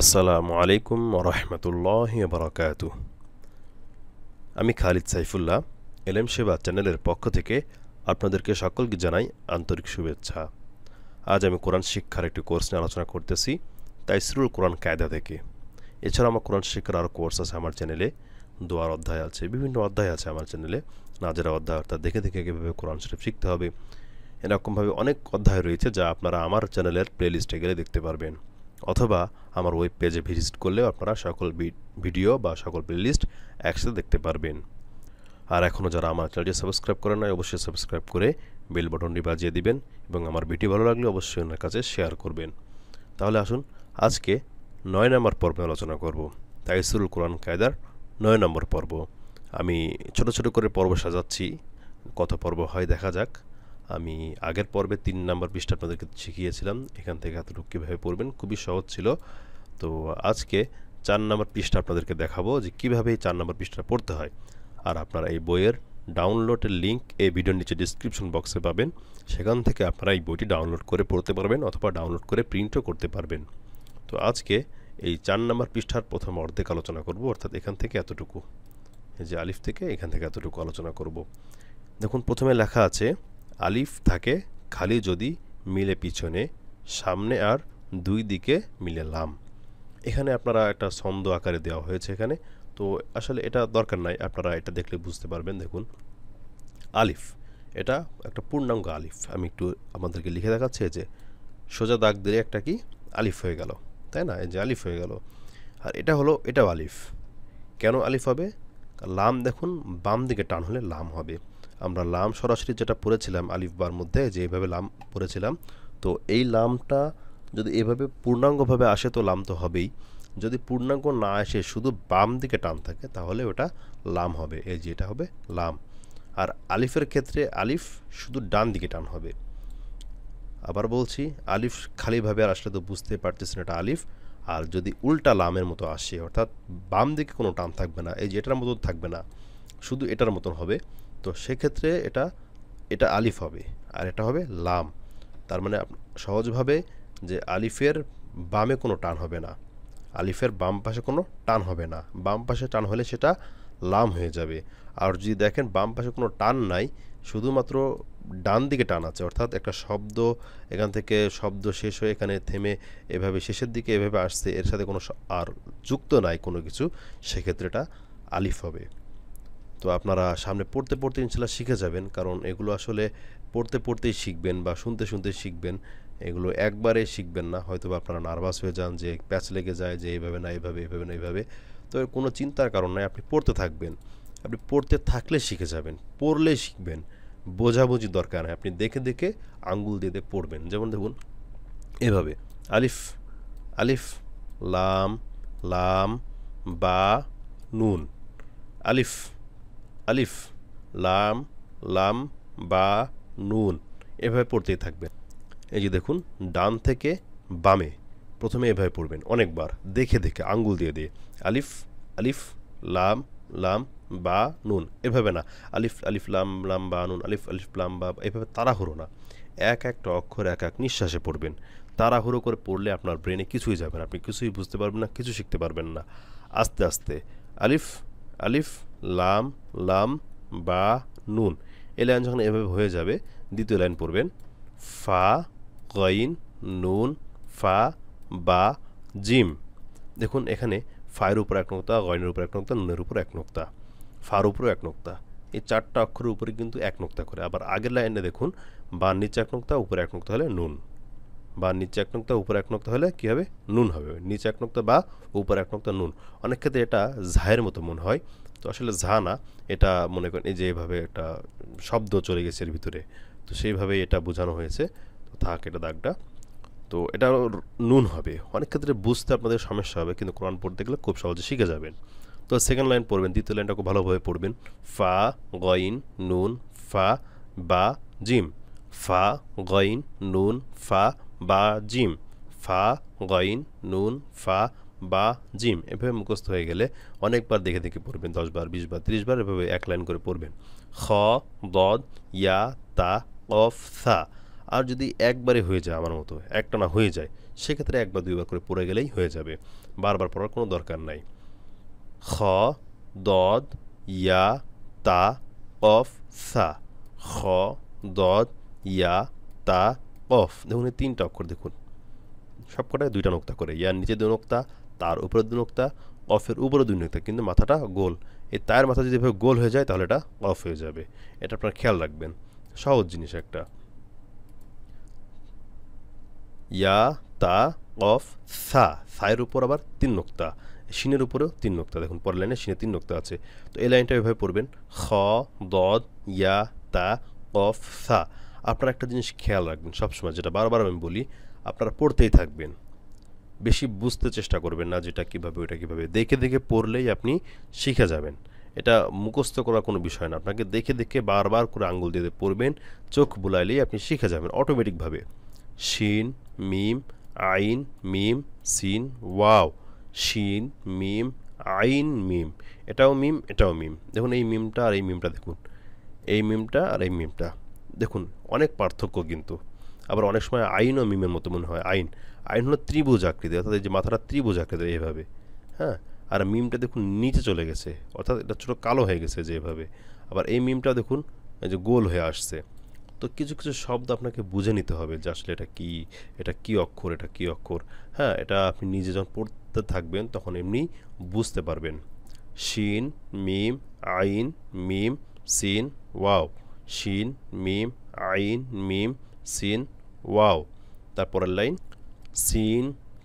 আসসালামু আলাইকুম রহমতুল্লাহ বরকাত আমি খালিদ সাইফুল্লাহ এলএম সেবা চ্যানেলের পক্ষ থেকে আপনাদেরকে সকলকে জানাই আন্তরিক শুভেচ্ছা আজ আমি কোরআন শিক্ষার একটি কোর্স নিয়ে আলোচনা করতেছি তাইসরুল কোরআন কায়দা থেকে এছাড়া আমার কোরআন শিক্ষার আরও কোর্স আছে আমার চ্যানেলে দোয়ার অধ্যায় আছে বিভিন্ন অধ্যায় আছে আমার চ্যানেলে নাজেরা অধ্যায় অর্থাৎ দেখে দেখে কীভাবে কোরআন শরীফ শিখতে হবে এরকমভাবে অনেক অধ্যায় রয়েছে যা আপনারা আমার চ্যানেলের প্লেলিস্টে গেলে দেখতে পারবেন অথবা আমার ওয়েব পেজে ভিজিট করলেও আপনারা সকল ভিডিও বা সকল প্লেলিস্ট একসাথে দেখতে পারবেন আর এখনও যারা আমার চ্যানেলটি সাবস্ক্রাইব করেন নাই অবশ্যই সাবস্ক্রাইব করে বেল বাটনটি বাজিয়ে দিবেন এবং আমার ভিডিও ভালো লাগলে অবশ্যই ওনার কাছে শেয়ার করবেন তাহলে আসুন আজকে নয় নম্বর পর্বে আলোচনা করব তাইসুরুল কোরআন কায়দার নয় নম্বর পর্ব আমি ছোট ছোট করে পর্ব সাজাচ্ছি কত পর্ব হয় দেখা যাক আমি আগের পর্বে তিন নাম্বার পৃষ্ঠা আপনাদেরকে শিখিয়েছিলাম এখান থেকে এতটুকু কীভাবে পড়বেন খুবই সহজ ছিল তো আজকে চার নাম্বার পৃষ্ঠা আপনাদেরকে দেখাবো যে কীভাবে এই চার নাম্বার পৃষ্ঠা পড়তে হয় আর আপনারা এই বইয়ের ডাউনলোডের লিঙ্ক এই ভিডিওর নিচে ডিসক্রিপশন বক্সে পাবেন সেখান থেকে আপনারা এই বইটি ডাউনলোড করে পড়তে পারবেন অথবা ডাউনলোড করে প্রিন্টও করতে পারবেন তো আজকে এই চার নাম্বার পৃষ্ঠার প্রথম অর্ধেক আলোচনা করব অর্থাৎ এখান থেকে এতটুকু এই যে আলিফ থেকে এখান থেকে এতটুকু আলোচনা করব দেখুন প্রথমে লেখা আছে আলিফ থাকে খালি যদি মিলে পিছনে সামনে আর দুই দিকে মিলে লাম এখানে আপনারা একটা ছন্দ আকারে দেওয়া হয়েছে এখানে তো আসলে এটা দরকার নাই আপনারা এটা দেখলে বুঝতে পারবেন দেখুন আলিফ এটা একটা পূর্ণাঙ্গ আলিফ আমি একটু আমাদেরকে লিখে দেখাচ্ছি যে সোজা দাগ দিলে একটা কি আলিফ হয়ে গেল তাই না এই যে আলিফ হয়ে গেল আর এটা হলো এটাও আলিফ কেন আলিফ হবে লাম দেখুন বাম দিকে টান হলে লাম হবে আমরা লাম সরাসরি যেটা পড়েছিলাম আলিফবার মধ্যে যে এভাবে লাম পড়েছিলাম তো এই লামটা যদি এভাবে পূর্ণাঙ্গভাবে আসে তো লাম তো হবেই যদি পূর্ণাঙ্গ না আসে শুধু বাম দিকে টান থাকে তাহলে ওটা লাম হবে এই যে এটা হবে লাম আর আলিফের ক্ষেত্রে আলিফ শুধু ডান দিকে টান হবে আবার বলছি আলিফ খালিভাবে আর আসলে তো বুঝতে পারতেছেন এটা আলিফ আর যদি উল্টা লামের মতো আসে অর্থাৎ বাম দিকে কোনো টান থাকবে না এই যে এটার মতন থাকবে না শুধু এটার মতন হবে তো সেক্ষেত্রে এটা এটা আলিফ হবে আর এটা হবে লাম তার মানে সহজভাবে যে আলিফের বামে কোনো টান হবে না আলিফের বাম পাশে কোনো টান হবে না বাম পাশে টান হলে সেটা লাম হয়ে যাবে আর যদি দেখেন বাম পাশে কোনো টান নাই শুধুমাত্র ডান দিকে টান আছে অর্থাৎ একটা শব্দ এখান থেকে শব্দ শেষ হয়ে এখানে থেমে এভাবে শেষের দিকে এভাবে আসছে এর সাথে কোনো আর যুক্ত নাই কোনো কিছু সেক্ষেত্রে এটা আলিফ হবে তো আপনারা সামনে পড়তে পড়তে ইনশাল্লাহ শিখে যাবেন কারণ এগুলো আসলে পড়তে পড়তেই শিখবেন বা শুনতে শুনতে শিখবেন এগুলো একবারে শিখবেন না হয়তো আপনারা নার্ভাস হয়ে যান যে প্যাচ লেগে যায় যে এইভাবে না এইভাবে এইভাবে না এইভাবে তো কোনো চিন্তার কারণ নাই আপনি পড়তে থাকবেন আপনি পড়তে থাকলে শিখে যাবেন পড়লে শিখবেন বোঝাবুঝি দরকার নেই আপনি দেখে দেখে আঙ্গুল দিয়ে দিয়ে পড়বেন যেমন দেখুন এভাবে আলিফ আলিফ লাম লাম বা নুন আলিফ আলিফ লাম লাম বা নুন এভাবে পড়তেই থাকবেন এই যে দেখুন ডান থেকে বামে প্রথমে এভাবে পড়বেন অনেকবার দেখে দেখে আঙ্গুল দিয়ে দিয়ে আলিফ আলিফ লাম লাম বা নুন এভাবে না আলিফ আলিফ লাম লাম বা নুন আলিফ আলিফ লাম বা এভাবে তাড়াহুড়ো না এক একটা অক্ষর এক এক নিঃশ্বাসে পড়বেন তাড়াহুড়ো করে পড়লে আপনার ব্রেনে কিছুই যাবে না আপনি কিছুই বুঝতে পারবেন না কিছু শিখতে পারবেন না আস্তে আস্তে আলিফ আলিফ লাম লাম বা নুন এই লাইন যখন এভাবে হয়ে যাবে দ্বিতীয় লাইন পড়বেন ফা কইন নুন ফা বা জিম দেখুন এখানে ফায়ের উপর এক নোক্তা গয়নের উপর এক নোক্তা নুনের উপর এক নোক্তা ফার উপরেও এক নোক্তা এই চারটা অক্ষরের উপরে কিন্তু এক নোক্তা করে আবার আগের লাইনে দেখুন বা নিচে এক নোক্তা উপরে এক নোক্তা হলে নুন বা নিচে এক নোক্তা উপরে এক নোক্তা হলে কী হবে নুন হবে নিচে এক নোক্তা বা উপর এক নোক্তা নুন অনেক ক্ষেত্রে এটা ঝায়ের মতো মনে হয় তো আসলে ঝা না এটা মনে করেন এই যে এভাবে একটা শব্দ চলে গেছে এর ভিতরে তো সেইভাবে এটা বোঝানো হয়েছে তো থাক এটা দাগটা তো এটা নুন হবে অনেক ক্ষেত্রে বুঝতে আপনাদের সমস্যা হবে কিন্তু কোরআন পড়তে গেলে খুব সহজে শিখে যাবেন তো সেকেন্ড লাইন পড়বেন দ্বিতীয় লাইনটা খুব ভালোভাবে পড়বেন ফা গইন নুন ফা বা জিম ফা গইন নুন ফা বা জিম ফা গইন নুন ফা বা জিম এভাবে মুখস্থ হয়ে গেলে অনেকবার দেখে দেখে পড়বেন দশবার বিশ বার ত্রিশ বার এভাবে এক লাইন করে পড়বেন খ দদ ইয়া তা অফ সা আর যদি একবারে হয়ে যায় আমার মতো একটা না হয়ে যায় সেক্ষেত্রে একবার দুইবার করে পড়ে গেলেই হয়ে যাবে বারবার পড়ার কোনো দরকার নাই খ দদ ইয়া তা অফ সা খ দদ ইয়া তা অফ দেখুন এই তিনটা অক্ষর দেখুন সবকটায় দুইটা নোক্তা করে ইয়ার নিচে দু নোক্তা তার উপরে দুনোক্তা অফের উপরে দুনোক্তা কিন্তু মাথাটা গোল এই তায়ের মাথা যদি এভাবে গোল হয়ে যায় তাহলে এটা অফ হয়ে যাবে এটা আপনার খেয়াল রাখবেন সহজ জিনিস একটা ইয়া তা অফ সা সায়ের উপর আবার তিন নোক্তা শিনের উপরেও তিন নোক্তা দেখুন পরের লাইনে শিনে তিন নোক্তা আছে তো এই লাইনটা এভাবে পড়বেন খ দদ ইয়া তা অফ সা আপনারা একটা জিনিস খেয়াল রাখবেন সবসময় যেটা বারবার আমি বলি আপনারা পড়তেই থাকবেন বেশি বুঝতে চেষ্টা করবেন না যেটা কীভাবে ওটা কীভাবে দেখে দেখে পড়লেই আপনি শিখে যাবেন এটা মুখস্থ করার কোনো বিষয় না আপনাকে দেখে দেখে বারবার করে আঙ্গুল দিয়ে পড়বেন চোখ বুলাইলেই আপনি শিখে যাবেন অটোমেটিকভাবে শিন মিম আইন মিম সিন ওয়াও শিন মিম আইন মিম এটাও মিম এটাও মিম দেখুন এই মিমটা আর এই মিমটা দেখুন এই মিমটা আর এই মিমটা দেখুন অনেক পার্থক্য কিন্তু আবার অনেক সময় আইনও মিমের মতো মনে হয় আইন আইন হলো ত্রিভুজ আকৃতি অর্থাৎ এই যে মাথাটা ত্রিভুজ আকৃতি এইভাবে হ্যাঁ আর মিমটা দেখুন নিচে চলে গেছে অর্থাৎ এটা ছোটো কালো হয়ে গেছে যেভাবে আবার এই মিমটা দেখুন যে গোল হয়ে আসছে তো কিছু কিছু শব্দ আপনাকে বুঝে নিতে হবে যে আসলে এটা কি এটা কি অক্ষর এটা কি অক্ষর হ্যাঁ এটা আপনি নিজে যখন পড়তে থাকবেন তখন এমনি বুঝতে পারবেন শিন মিম আইন মিম সিন ওয়াও শিন মিম আইন মিম সিন ওয়াও তারপরের লাইন সিন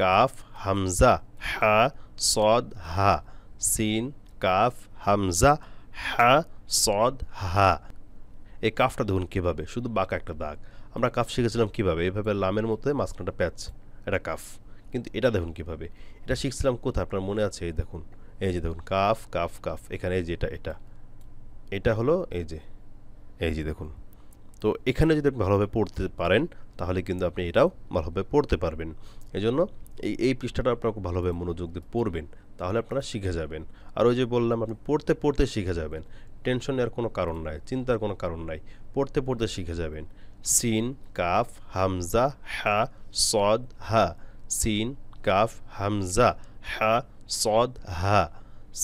কাফ হামজা হা সদ হা সিন কাফ হামজা হা সদ হা এই কাফটা ধরুন কীভাবে শুধু বাঁকা একটা দাগ আমরা কাফ শিখেছিলাম কীভাবে এভাবে লামের মতো মাঝখানটা প্যাচ এটা কাফ কিন্তু এটা দেখুন কীভাবে এটা শিখছিলাম কোথায় আপনার মনে আছে এই দেখুন এই যে দেখুন কাফ কাফ কাফ এখানে এই যে এটা এটা এটা হলো এই যে এই যে দেখুন তো এখানে যদি আপনি ভালোভাবে পড়তে পারেন তাহলে কিন্তু আপনি এটাও ভালোভাবে পড়তে পারবেন এই জন্য এই এই পৃষ্ঠাটা আপনার খুব ভালোভাবে মনোযোগ দিয়ে পড়বেন তাহলে আপনারা শিখে যাবেন আর ওই যে বললাম আপনি পড়তে পড়তে শিখে যাবেন টেনশনের কোনো কারণ নাই চিন্তার কোনো কারণ নাই পড়তে পড়তে শিখে যাবেন সিন কাফ হামজা হা সদ হা সিন কাফ হামজা হা সদ হা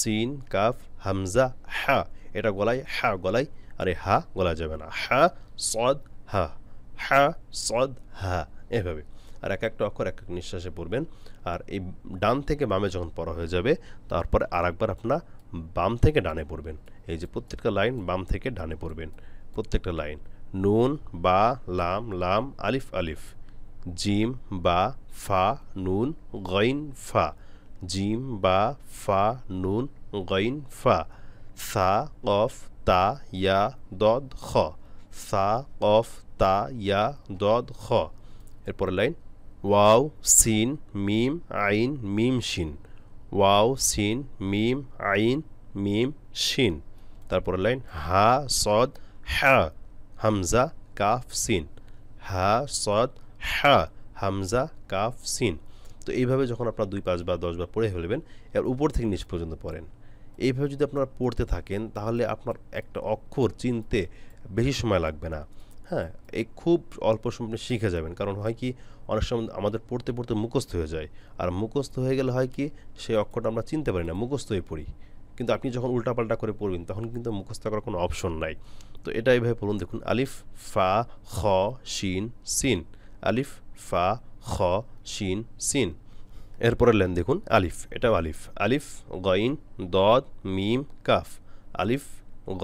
সিন কাফ হামজা হা এটা গলায় হা গলায় আরে হা গলা যাবে না হা সদ হা হা সদ হা এভাবে আর এক একটা অক্ষর এক এক নিঃশ্বাসে পড়বেন আর এই ডান থেকে বামে যখন পড়া হয়ে যাবে তারপরে আর একবার আপনার বাম থেকে ডানে পড়বেন এই যে প্রত্যেকটা লাইন বাম থেকে ডানে পড়বেন প্রত্যেকটা লাইন নুন বা লাম লাম আলিফ আলিফ জিম বা ফা নুন গইন ফা জিম বা ফা নুন গইন ফা সা কফ তা ইয়া দদ খ সা অফ তা ইয়া দদ খ এরপরের লাইন ওয়াও সিন মিম আইন মিম শিন ওয়াও সিন মিম আইন মিম শিন তারপরের লাইন হা সদ হ্যা হামজা কাফ সিন হা সদ হ্যা হামজা কাফ সিন তো এইভাবে যখন আপনারা দুই পাঁচ বা দশ বার পড়ে ফেলবেন এর উপর থেকে নিচ পর্যন্ত পড়েন এইভাবে যদি আপনারা পড়তে থাকেন তাহলে আপনার একটা অক্ষর চিনতে বেশি সময় লাগবে না হ্যাঁ এই খুব অল্প সময় শিখে যাবেন কারণ হয় কি অনেক সময় আমাদের পড়তে পড়তে মুখস্থ হয়ে যায় আর মুখস্থ হয়ে গেলে হয় কি সেই অক্ষরটা আমরা চিনতে পারি না মুখস্থ হয়ে পড়ি কিন্তু আপনি যখন উল্টাপাল্টা করে পড়বেন তখন কিন্তু মুখস্থ করার কোনো অপশন নাই তো এটা এইভাবে পড়ুন দেখুন আলিফ ফা খ শিন সিন আলিফ ফা খ শিন সিন এরপরের লেন দেখুন আলিফ এটাও আলিফ আলিফ গইন দদ মিম কাফ আলিফ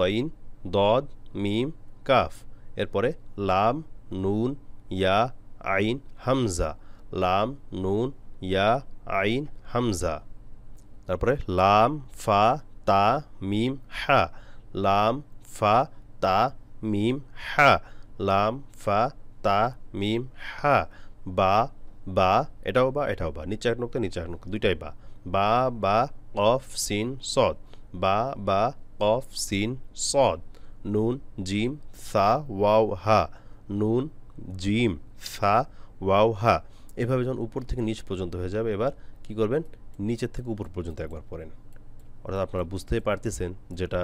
গইন দদ মিম কাফ এরপরে লাম নুন ইয়া আইন হামজা লাম নুন ইয়া আইন হামজা তারপরে লাম ফা তা মিম হা লাম ফা তা মিম হা লাম ফা তা মিম হা বা বা এটাও বা এটাও বা নিচে এক নোক্তা নিচে এক নোক্তা দুইটাই বা বা বা অফ সিন সদ বা বা অফ সিন সদ নুন জিম সা ওয়াও হা নুন জিম সা ওয়াও হা এভাবে যখন উপর থেকে নিচ পর্যন্ত হয়ে যাবে এবার কি করবেন নিচের থেকে উপর পর্যন্ত একবার পড়েন অর্থাৎ আপনারা বুঝতেই পারতেছেন যেটা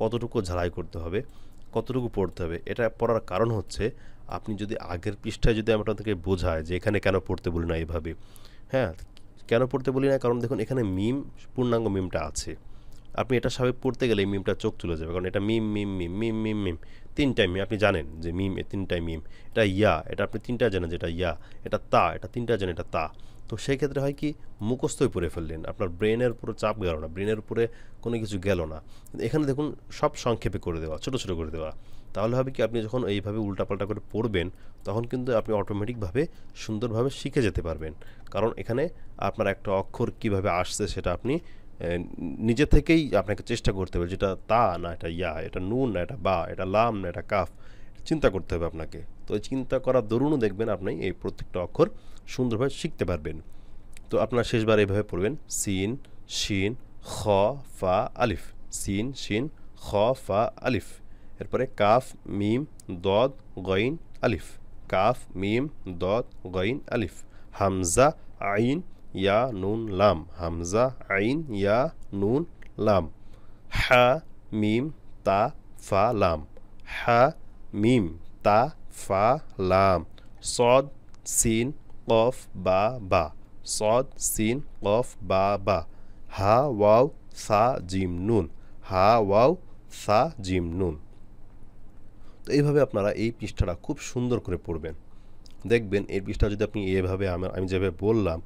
কতটুকু ঝালাই করতে হবে কতটুকু পড়তে হবে এটা পড়ার কারণ হচ্ছে আপনি যদি আগের পৃষ্ঠায় যদি আমরা আপনাদেরকে বোঝায় যে এখানে কেন পড়তে বলি না এভাবে হ্যাঁ কেন পড়তে বলি না কারণ দেখুন এখানে মিম পূর্ণাঙ্গ মিমটা আছে আপনি এটা সবাই পড়তে গেলে মিমটা চোখ চলে যাবে কারণ এটা মিম মিম মিম মিম মিম মিম তিনটাই মিম আপনি জানেন যে মিম এ তিনটাই মিম এটা ইয়া এটা আপনি তিনটা জানেন যে এটা ইয়া এটা তা এটা তিনটা জানেন এটা তা তো সেই ক্ষেত্রে হয় কি মুখস্থই পরে ফেললেন আপনার ব্রেনের উপরে চাপ গেল না ব্রেনের উপরে কোনো কিছু গেল না এখানে দেখুন সব সংক্ষেপে করে দেওয়া ছোটো ছোটো করে দেওয়া তাহলে হবে কি আপনি যখন এইভাবে উল্টাপাল্টা করে পড়বেন তখন কিন্তু আপনি অটোমেটিকভাবে সুন্দরভাবে শিখে যেতে পারবেন কারণ এখানে আপনার একটা অক্ষর কিভাবে আসছে সেটা আপনি নিজে থেকেই আপনাকে চেষ্টা করতে হবে যেটা তা না এটা ইয়া এটা নুন না এটা বা এটা লাম না এটা কাফ চিন্তা করতে হবে আপনাকে তো চিন্তা করার দরুনও দেখবেন আপনি এই প্রত্যেকটা অক্ষর সুন্দরভাবে শিখতে পারবেন তো আপনার শেষবার এইভাবে পড়বেন সিন শিন খ ফা আলিফ সিন শিন খ ফা আলিফ এরপরে কাফ মিম দদ গইন আলিফ কাফ মিম দদ গইন আলিফ হামজা আইন ইয়া নুন লাম হামজা আইন ইয়া নুন লাম হা মিম তা ফা লাম হা মিম তা ফা লাম সদ সিন কফ বা বা সদ সিন কফ বা বা হা ওয়াও সা জিম নুন হা ওয়াও সা জিম নুন তো এইভাবে আপনারা এই পৃষ্ঠাটা খুব সুন্দর করে পড়বেন দেখবেন এই পৃষ্ঠা যদি আপনি এভাবে আমি যেভাবে বললাম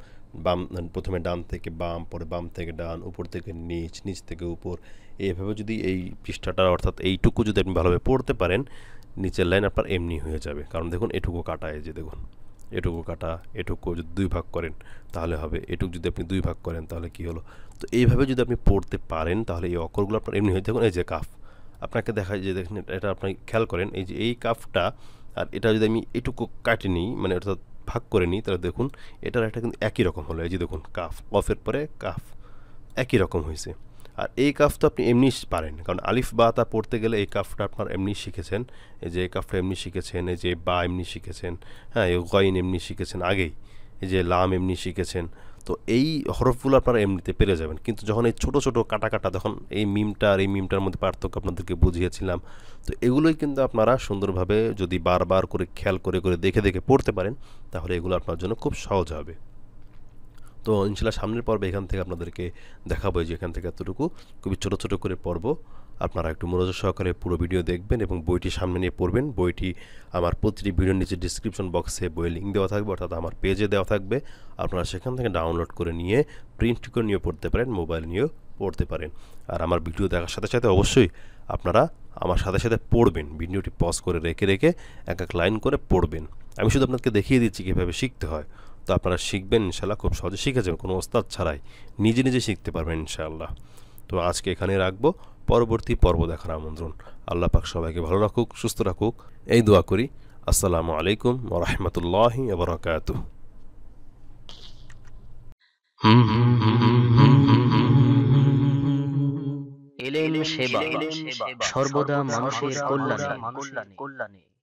বাম প্রথমে ডান থেকে বাম পরে বাম থেকে ডান উপর থেকে নিচ নিচ থেকে উপর এইভাবে যদি এই পৃষ্ঠাটা অর্থাৎ এইটুকু যদি আপনি ভালোভাবে পড়তে পারেন নিচের লাইন আপনার এমনি হয়ে যাবে কারণ দেখুন এটুকু কাটা এই যে দেখুন এটুকু কাটা এটুকু যদি দুই ভাগ করেন তাহলে হবে এটুকু যদি আপনি দুই ভাগ করেন তাহলে কি হলো তো এইভাবে যদি আপনি পড়তে পারেন তাহলে এই অক্ষরগুলো আপনার এমনি হয়ে দেখুন এই যে কাফ আপনাকে দেখা যে দেখেন এটা আপনি খেয়াল করেন এই যে এই কাফটা আর এটা যদি আমি এটুকু কাটিনি মানে অর্থাৎ ভাগ করে নিই তাহলে দেখুন এটার একটা কিন্তু একই রকম হলো এই যে দেখুন কাফ কফের পরে কাফ একই রকম হয়েছে আর এই কাফ তো আপনি এমনি পারেন কারণ আলিফ বা তা পড়তে গেলে এই কাফটা আপনার এমনি শিখেছেন এই যে এই কাফটা এমনি শিখেছেন এই যে বা এমনি শিখেছেন হ্যাঁ গাইন এমনি শিখেছেন আগেই এই যে লাম এমনি শিখেছেন তো এই হরফগুলো আপনারা এমনিতে পেরে যাবেন কিন্তু যখন এই ছোটো ছোটো কাটা কাটা তখন এই মিমটা আর এই মিমটার মধ্যে পার্থক্য আপনাদেরকে বুঝিয়েছিলাম তো এগুলোই কিন্তু আপনারা সুন্দরভাবে যদি বারবার করে খেয়াল করে করে দেখে দেখে পড়তে পারেন তাহলে এগুলো আপনার জন্য খুব সহজ হবে তো ইনশাল্লাহ সামনের পর্বে এখান থেকে আপনাদেরকে দেখাবো যে এখান থেকে এতটুকু খুবই ছোটো ছোটো করে পর্ব আপনারা একটু মনোযোগ সহকারে পুরো ভিডিও দেখবেন এবং বইটি সামনে নিয়ে পড়বেন বইটি আমার প্রতিটি ভিডিওর নিচে ডিসক্রিপশন বক্সে বই লিঙ্ক দেওয়া থাকবে অর্থাৎ আমার পেজে দেওয়া থাকবে আপনারা সেখান থেকে ডাউনলোড করে নিয়ে প্রিন্ট করে নিয়ে পড়তে পারেন মোবাইল নিয়েও পড়তে পারেন আর আমার ভিডিও দেখার সাথে সাথে অবশ্যই আপনারা আমার সাথে সাথে পড়বেন ভিডিওটি পজ করে রেখে রেখে এক এক লাইন করে পড়বেন আমি শুধু আপনাকে দেখিয়ে দিচ্ছি কীভাবে শিখতে হয় তো আপনারা শিখবেন ইনশাল্লাহ খুব সহজে শিখে যাবেন কোনো ওস্তাদ ছাড়াই নিজে নিজে শিখতে পারবেন ইনশাআল্লাহ তো আজকে এখানে রাখবো পরবর্তী পর্ব দেখার আমন্ত্রণ আল্লাহ পাক সবাইকে ভালো রাখুক সুস্থ রাখুক এই দোয়া করি আসসালামু আলাইকুম রহমতুল্লাহ বরকাত সর্বদা মানুষের কল্যাণে কল্যাণে কল্যাণে